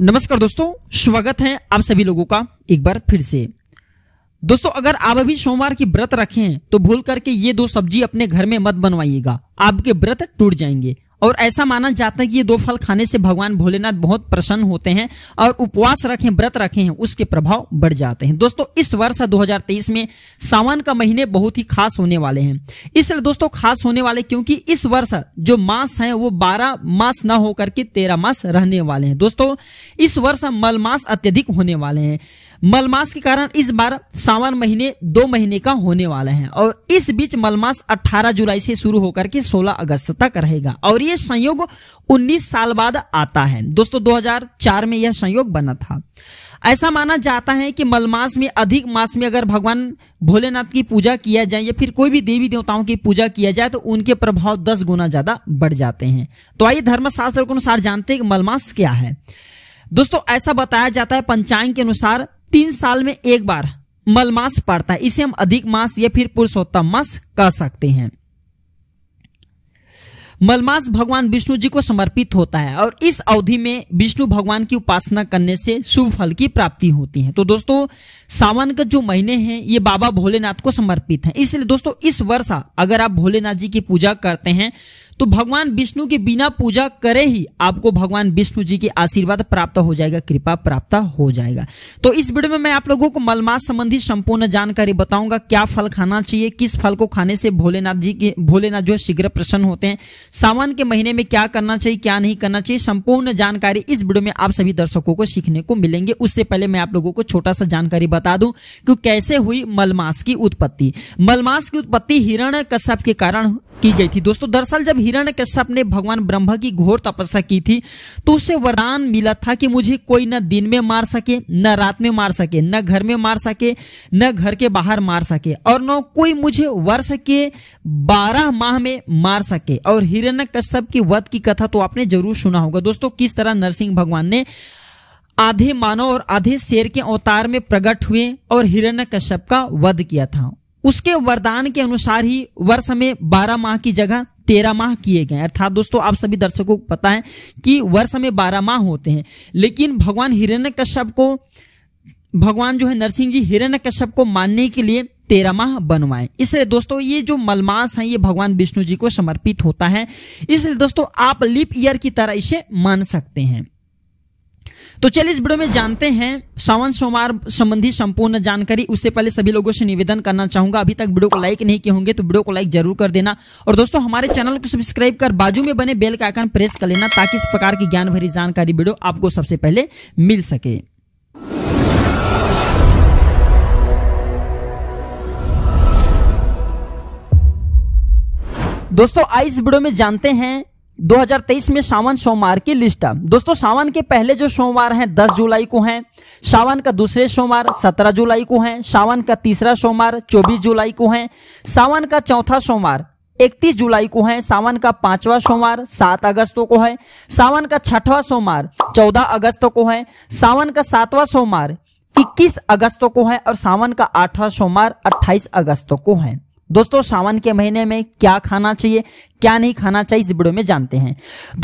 नमस्कार दोस्तों स्वागत है आप सभी लोगों का एक बार फिर से दोस्तों अगर आप अभी सोमवार की व्रत रखें तो भूल करके ये दो सब्जी अपने घर में मत बनवाइएगा आपके व्रत टूट जाएंगे और ऐसा माना जाता है कि ये दो फल खाने से भगवान भोलेनाथ बहुत प्रसन्न होते हैं और उपवास रखें व्रत रखे हैं उसके प्रभाव बढ़ जाते हैं दोस्तों इस वर्ष 2023 में सावन का महीने बहुत ही खास होने वाले हैं इसलिए दोस्तों खास होने वाले क्योंकि इस वर्ष जो मास है वो 12 मास ना होकर के 13 मास रहने वाले हैं दोस्तों इस वर्ष मल मास अत्यधिक होने वाले हैं मलमास के कारण इस बार सावन महीने दो महीने का होने वाला है और इस बीच मलमास 18 जुलाई से शुरू होकर के 16 अगस्त तक रहेगा और यह संयोग 19 साल बाद आता है दोस्तों 2004 में यह संयोग बना था ऐसा माना जाता है कि मलमास में अधिक मास में अगर भगवान भोलेनाथ की पूजा किया जाए या फिर कोई भी देवी देवताओं की पूजा किया जाए तो उनके प्रभाव दस गुना ज्यादा बढ़ जाते हैं तो आइए धर्मशास्त्र के अनुसार जानते हैं कि मलमास क्या है दोस्तों ऐसा बताया जाता है पंचांग के अनुसार तीन साल में एक बार मलमास पड़ता है इसे हम अधिक मास या फिर पुरुषोत्तम मास कह सकते हैं मलमास भगवान विष्णु जी को समर्पित होता है और इस अवधि में विष्णु भगवान की उपासना करने से शुभ फल की प्राप्ति होती है तो दोस्तों सावन का जो महीने हैं ये बाबा भोलेनाथ को समर्पित है इसलिए दोस्तों इस वर्ष अगर आप भोलेनाथ जी की पूजा करते हैं तो भगवान विष्णु के बिना पूजा करे ही आपको भगवान विष्णु जी के आशीर्वाद प्राप्त हो जाएगा कृपा प्राप्त हो जाएगा तो इस वीडियो में मैं आप लोगों को मलमास संबंधी संपूर्ण जानकारी बताऊंगा क्या फल खाना चाहिए किस फल को खाने से भोलेनाथ जी के भोलेनाथ जो शीघ्र प्रसन्न होते हैं सावन के महीने में क्या करना चाहिए क्या नहीं करना चाहिए संपूर्ण जानकारी इस वीडियो में आप सभी दर्शकों को सीखने को मिलेंगे उससे पहले मैं आप लोगों को छोटा सा जानकारी बता दूं कि कैसे हुई मलमास की उत्पत्ति मलमास की उत्पत्ति हिरण कश्यप के कारण की गई थी दोस्तों दरअसल जब हिरण कश्यप ने भगवान ब्रह्मा की घोर तपस्या की थी तो उसे वरदान मिला था कि मुझे कोई न दिन में मार सके न रात में मार सके न घर में मार सके न घर के बाहर मार सके और न कोई मुझे वर्ष के बारह माह में मार सके और हिरण कश्यप की वध की कथा तो आपने जरूर सुना होगा दोस्तों किस तरह नरसिंह भगवान ने आधे मानव और आधे शेर के अवतार में प्रकट हुए और कश्यप का वध किया था उसके वरदान के अनुसार ही वर्ष में बारह माह की जगह तेरह माह किए गए अर्थात दोस्तों आप सभी दर्शकों को पता है कि वर्ष में बारह माह होते हैं लेकिन भगवान हिरण्य कश्यप को भगवान जो है नरसिंह जी हिरण्य कश्यप को मानने के लिए तेरह माह बनवाए इसलिए दोस्तों ये जो मलमास है ये भगवान विष्णु जी को समर्पित होता है इसलिए दोस्तों आप लिप ईयर की तरह इसे मान सकते हैं तो चलिए इस वीडियो में जानते हैं सावन सोमवार संबंधी संपूर्ण जानकारी उससे पहले सभी लोगों से निवेदन करना चाहूंगा अभी तक वीडियो को लाइक नहीं किए होंगे तो वीडियो को लाइक जरूर कर देना और दोस्तों हमारे चैनल को सब्सक्राइब कर बाजू में बने बेल का आइकन प्रेस कर लेना ताकि इस प्रकार की ज्ञान भरी जानकारी वीडियो आपको सबसे पहले मिल सके दोस्तों आज इस वीडियो में जानते हैं 2023 में सावन सोमवार की लिस्ट दोस्तों सावन के पहले जो सोमवार हैं 10 जुलाई को हैं सावन का दूसरे सोमवार 17 जुलाई को हैं सावन का तीसरा सोमवार 24 जुलाई को हैं सावन का चौथा सोमवार 31 जुलाई को है सावन का पांचवा सोमवार 7 अगस्त को है सावन का छठवां सोमवार 14 अगस्त को है सावन का सातवां सोमवार 21 अगस्त को है और सावन का आठवां सोमवार 28 अगस्त को है दोस्तों सावन के महीने में क्या खाना चाहिए क्या नहीं खाना चाहिए इस वीडियो में जानते हैं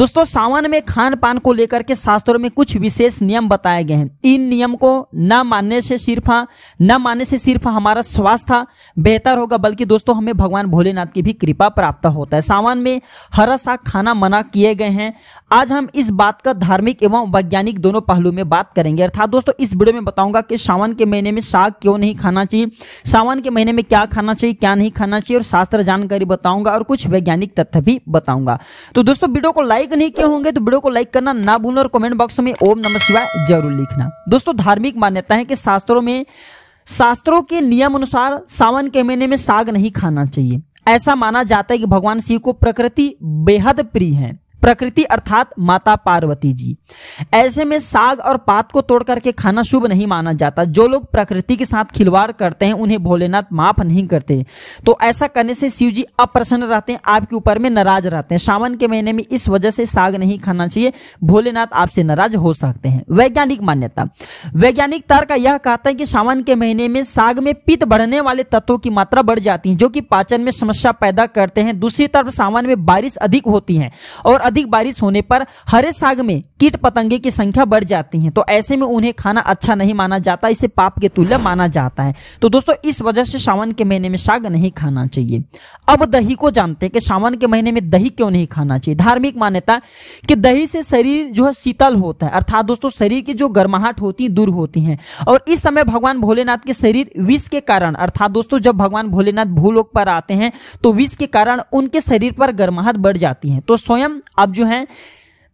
दोस्तों सावन में खान पान को लेकर के शास्त्रों में कुछ विशेष नियम बताए गए हैं इन नियम को न मानने से सिर्फ हाँ, न मानने से सिर्फ हमारा स्वास्थ्य बेहतर होगा बल्कि दोस्तों हमें भगवान भोलेनाथ की भी कृपा प्राप्त होता है सावन में हरा सा खाना मना किए गए हैं आज हम इस बात का धार्मिक एवं वैज्ञानिक दोनों पहलू में बात करेंगे अर्थात दोस्तों इस वीडियो में बताऊंगा कि सावन के महीने में साग क्यों नहीं खाना चाहिए सावन के महीने में क्या खाना चाहिए क्या नहीं नहीं खाना चाहिए और शास्त्र जानकारी बताऊंगा और कुछ वैज्ञानिक तथ्य भी बताऊंगा तो दोस्तों वीडियो को लाइक नहीं किए होंगे तो वीडियो को लाइक करना ना भूलना और कमेंट बॉक्स में ओम नम शिवाय जरूर लिखना दोस्तों धार्मिक मान्यता है कि शास्त्रों में शास्त्रों के नियम अनुसार सावन के महीने में साग नहीं खाना चाहिए ऐसा माना जाता है कि भगवान शिव को प्रकृति बेहद प्रिय है प्रकृति अर्थात माता पार्वती जी ऐसे में साग और पात को तोड़ करके खाना शुभ नहीं माना जाता जो लोग प्रकृति के साथ खिलवाड़ करते हैं उन्हें भोलेनाथ माफ नहीं करते तो ऐसा करने से शिव जी अप्रसन्न रहते हैं आपके ऊपर में नाराज रहते हैं सावन के महीने में इस वजह से साग नहीं खाना चाहिए भोलेनाथ आपसे नाराज हो सकते हैं वैज्ञानिक मान्यता वैज्ञानिक तार का यह कहता है कि सावन के महीने में साग में पित्त बढ़ने वाले तत्वों की मात्रा बढ़ जाती है जो कि पाचन में समस्या पैदा करते हैं दूसरी तरफ सावन में बारिश अधिक होती है और अधिक बारिश होने पर हरे साग में कीट पतंगे की संख्या बढ़ जाती है तो ऐसे में उन्हें खाना अच्छा नहीं माना जाता इसे पाप के तुल्य माना जाता है तो दोस्तों इस वजह से सावन के महीने में साग नहीं खाना चाहिए अब दही को जानते हैं कि सावन के महीने में दही क्यों नहीं खाना चाहिए धार्मिक मान्यता कि दही से शरीर जो है शीतल होता है अर्थात दोस्तों शरीर की जो गर्माहट होती है दूर होती है और इस समय भगवान भोलेनाथ के शरीर विष के कारण अर्थात दोस्तों जब भगवान भोलेनाथ भूलोक पर आते हैं तो विष के कारण उनके शरीर पर गर्माहट बढ़ जाती है तो स्वयं अब जो है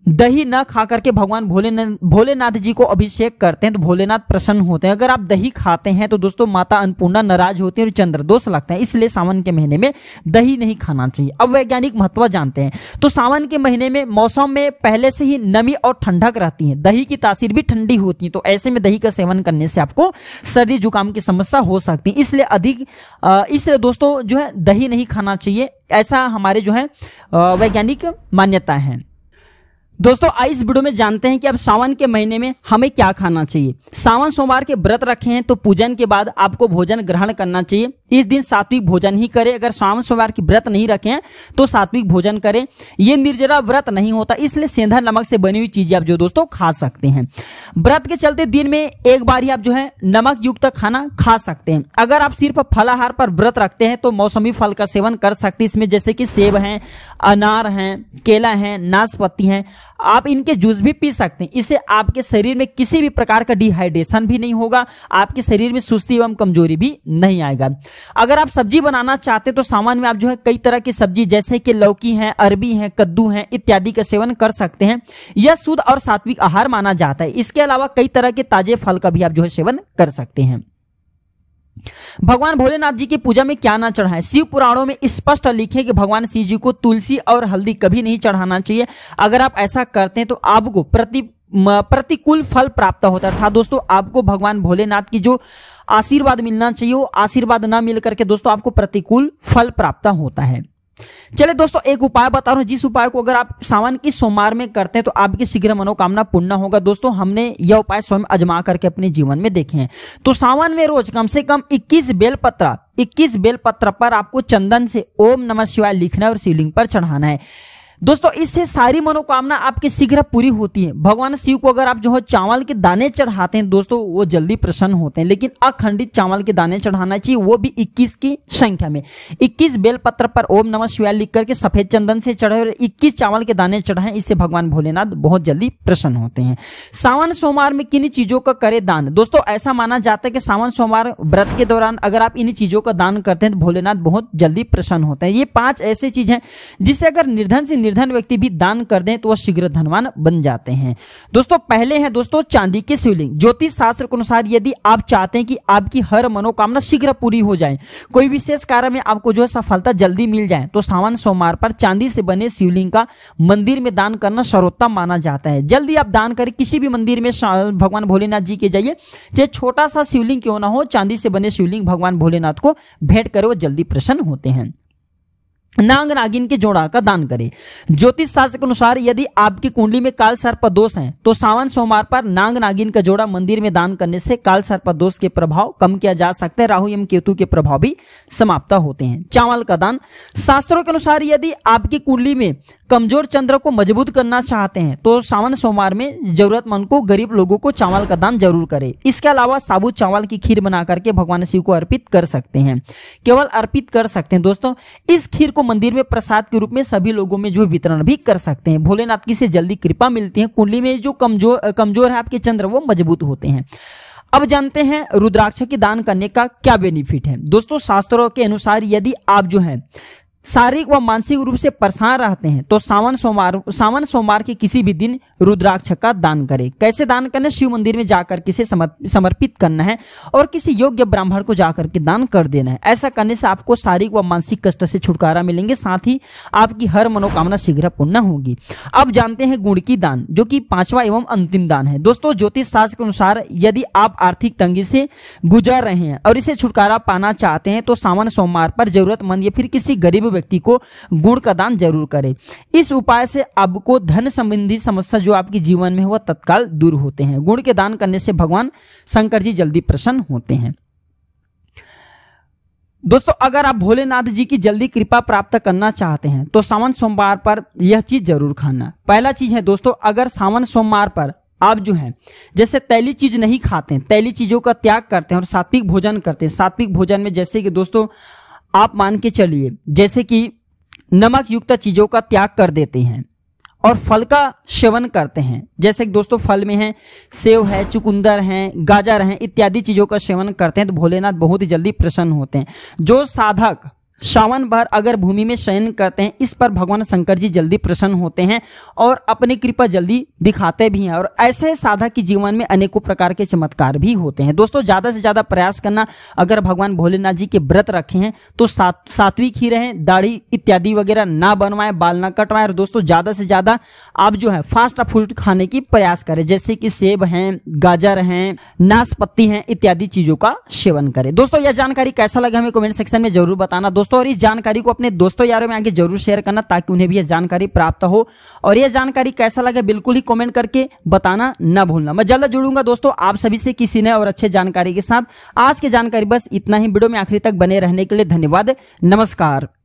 दही न खा करके भगवान भोलेनाथ भोलेनाथ जी को अभिषेक करते हैं तो भोलेनाथ प्रसन्न होते हैं अगर आप दही खाते हैं तो दोस्तों माता अन्नपूर्णा नाराज होती है और चंद्रदोष लगता है इसलिए सावन के महीने में दही नहीं खाना चाहिए अब वैज्ञानिक महत्व जानते हैं तो सावन के महीने में मौसम में पहले से ही नमी और ठंडक रहती है दही की तासीर भी ठंडी होती है तो ऐसे में दही का सेवन करने से आपको सर्दी जुकाम की समस्या हो सकती है इसलिए अधिक इसलिए दोस्तों जो है दही नहीं खाना चाहिए ऐसा हमारे जो है वैज्ञानिक मान्यता है दोस्तों आज इस वीडियो में जानते हैं कि अब सावन के महीने में हमें क्या खाना चाहिए सावन सोमवार के व्रत रखे हैं तो पूजन के बाद आपको भोजन ग्रहण करना चाहिए इस दिन सात्विक भोजन ही करें अगर सावन सोमवार की व्रत नहीं रखे हैं तो सात्विक भोजन करें ये निर्जरा व्रत नहीं होता इसलिए सेंधा नमक से बनी हुई चीजें आप जो दोस्तों खा सकते हैं व्रत के चलते दिन में एक बार ही आप जो है नमक युक्त खाना खा सकते हैं अगर आप सिर्फ फलाहार पर व्रत रखते हैं तो मौसमी फल का सेवन कर सकते हैं इसमें जैसे कि सेब हैं अनार है केला है नाशपत्ती है आप इनके जूस भी पी सकते हैं इससे आपके शरीर में किसी भी प्रकार का डिहाइड्रेशन भी नहीं होगा आपके शरीर में सुस्ती एवं कमजोरी भी नहीं आएगा अगर आप सब्जी बनाना चाहते तो सामान्य में आप जो है कई तरह की सब्जी जैसे कि लौकी है अरबी है कद्दू है इत्यादि का सेवन कर सकते हैं यह शुद्ध और सात्विक आहार माना जाता है इसके अलावा कई तरह के ताजे फल का भी आप जो है सेवन कर सकते हैं भगवान भोलेनाथ जी की पूजा में क्या ना चढ़ाएं शिव पुराणों में स्पष्ट लिखे कि भगवान शिव जी को तुलसी और हल्दी कभी नहीं चढ़ाना चाहिए अगर आप ऐसा करते हैं तो आपको प्रति प्रतिकूल फल प्राप्त होता है अर्थात दोस्तों आपको भगवान भोलेनाथ की जो आशीर्वाद मिलना चाहिए वो आशीर्वाद ना मिल करके दोस्तों आपको प्रतिकूल फल प्राप्त होता है चले दोस्तों एक उपाय बता रहा हूं जिस उपाय को अगर आप सावन की सोमवार में करते हैं तो आपकी शीघ्र मनोकामना पूर्ण होगा दोस्तों हमने यह उपाय स्वयं अजमा करके अपने जीवन में देखे हैं तो सावन में रोज कम से कम 21 बेलपत्र 21 बेलपत्र पर आपको चंदन से ओम नमः शिवाय लिखना है और शिवलिंग पर चढ़ाना है दोस्तों इससे सारी मनोकामना आपकी शीघ्र पूरी होती है भगवान शिव को अगर आप जो है चावल के दाने चढ़ाते हैं दोस्तों वो जल्दी प्रसन्न होते हैं लेकिन अखंडित चावल के दाने चढ़ाना चाहिए वो भी 21 की संख्या में 21 बेलपत्र पर ओम नमः शिवाय लिख करके सफेद चंदन से चढ़े और इक्कीस चावल के दाने चढ़ाए इससे भगवान भोलेनाथ बहुत जल्दी प्रसन्न होते हैं सावन सोमवार में किन चीजों का करे दान दोस्तों ऐसा माना जाता है कि सावन सोमवार व्रत के दौरान अगर आप इन्हीं चीजों का दान करते हैं तो भोलेनाथ बहुत जल्दी प्रसन्न होते हैं ये पांच ऐसी चीज है जिसे अगर निर्धन से निर्धन व्यक्ति भी दान कर दें तो वह शीघ्र धनवान बन जाते हैं दोस्तों पहले हैं दोस्तों चांदी के शिवलिंग ज्योतिष शास्त्र के अनुसार यदि आप चाहते हैं कि आपकी हर मनोकामना शीघ्र पूरी हो जाए कोई विशेष कार्य में आपको जो है सफलता जल्दी मिल जाए तो सावन सोमवार पर चांदी से बने शिवलिंग का मंदिर में दान करना सर्वोत्तम माना जाता है जल्दी आप दान करें किसी भी मंदिर में भगवान भोलेनाथ जी के जाइए चाहे छोटा सा शिवलिंग क्यों ना हो चांदी से बने शिवलिंग भगवान भोलेनाथ को भेंट करें वो जल्दी प्रसन्न होते हैं नाग नागिन के जोड़ा का दान करें ज्योतिष शास्त्र के अनुसार यदि आपकी कुंडली में काल सर्प दोष है तो सावन सोमवार पर नाग नागिन का जोड़ा मंदिर में दान करने से काल सर्प दोष के प्रभाव कम किया जा सकता है राहु एवं केतु के प्रभाव भी समाप्त होते हैं चावल का दान शास्त्रों के अनुसार यदि आपकी कुंडली में कमजोर चंद्र को मजबूत करना चाहते हैं तो सावन सोमवार में जरूरतमंद को गरीब लोगों को चावल का दान जरूर करें इसके अलावा साबुत चावल की खीर बना करके भगवान शिव को अर्पित कर सकते हैं केवल अर्पित कर सकते हैं दोस्तों इस खीर को मंदिर में प्रसाद के रूप में सभी लोगों में जो वितरण भी कर सकते हैं भोलेनाथ की से जल्दी कृपा मिलती है कुंडली में जो कमजोर कमजोर है आपके चंद्र वो मजबूत होते हैं अब जानते हैं रुद्राक्ष के दान करने का क्या बेनिफिट है दोस्तों शास्त्रों के अनुसार यदि आप जो है शारीरिक व मानसिक रूप से परेशान रहते हैं तो सावन सोमवार सावन सोमवार के किसी भी दिन रुद्राक्ष का दान करें कैसे दान करना शिव मंदिर में जाकर किसे समर्पित करना है और किसी योग्य ब्राह्मण को जाकर के दान कर देना है ऐसा करने से आपको शारीरिक व मानसिक कष्ट से छुटकारा मिलेंगे साथ ही आपकी हर मनोकामना शीघ्र पूर्ण होगी अब जानते हैं गुण की दान जो की पांचवा एवं अंतिम दान है दोस्तों ज्योतिष शास्त्र के अनुसार यदि आप आर्थिक तंगी से गुजर रहे हैं और इसे छुटकारा पाना चाहते हैं तो सावन सोमवार पर जरूरतमंद या फिर किसी गरीब भी व्यक्ति को गुण का दान जरूर करें इस उपाय से आपको धन संबंधी समस्या जो आपके जीवन में हुआ तत्काल दूर होते हैं गुण के दान करने से भगवान शंकर जी जल्दी प्रसन्न होते हैं दोस्तों अगर आप भोलेनाथ जी की जल्दी कृपा प्राप्त करना चाहते हैं तो सावन सोमवार पर यह चीज जरूर खाना पहला चीज है दोस्तों अगर सावन सोमवार पर आप जो हैं जैसे तैली चीज नहीं खाते हैं तैली चीजों का त्याग करते हैं और सात्विक भोजन करते हैं सात्विक भोजन में जैसे कि दोस्तों आप मान के चलिए जैसे कि नमक युक्त चीज़ों का त्याग कर देते हैं और फल का सेवन करते हैं जैसे कि दोस्तों फल में है सेव है चुकंदर है गाजर है इत्यादि चीज़ों का सेवन करते हैं तो भोलेनाथ बहुत ही जल्दी प्रसन्न होते हैं जो साधक सावन भर अगर भूमि में शयन करते हैं इस पर भगवान शंकर जी जल्दी प्रसन्न होते हैं और अपनी कृपा जल्दी दिखाते भी हैं और ऐसे साधक के जीवन में अनेकों प्रकार के चमत्कार भी होते हैं दोस्तों ज्यादा से ज्यादा प्रयास करना अगर भगवान भोलेनाथ जी के व्रत रखे हैं तो सात सात्विक ही रहें दाढ़ी इत्यादि वगैरह ना बनवाएं बाल ना कटवाएं और दोस्तों ज्यादा से ज्यादा आप जो है फास्ट फूड खाने की प्रयास करें जैसे कि सेब हैं गाजर हैं नाशपत्ती हैं इत्यादि चीजों का सेवन करें दोस्तों यह जानकारी कैसा लगा हमें कमेंट सेक्शन में जरूर बताना दोस्तों दोस्तों और इस जानकारी को अपने दोस्तों यारों में आगे जरूर शेयर करना ताकि उन्हें भी यह जानकारी प्राप्त हो और यह जानकारी कैसा लगे बिल्कुल ही कॉमेंट करके बताना ना भूलना मैं जल्द जुड़ूंगा दोस्तों आप सभी से किसी नए और अच्छे जानकारी के साथ आज की जानकारी बस इतना ही वीडियो में आखिरी तक बने रहने के लिए धन्यवाद नमस्कार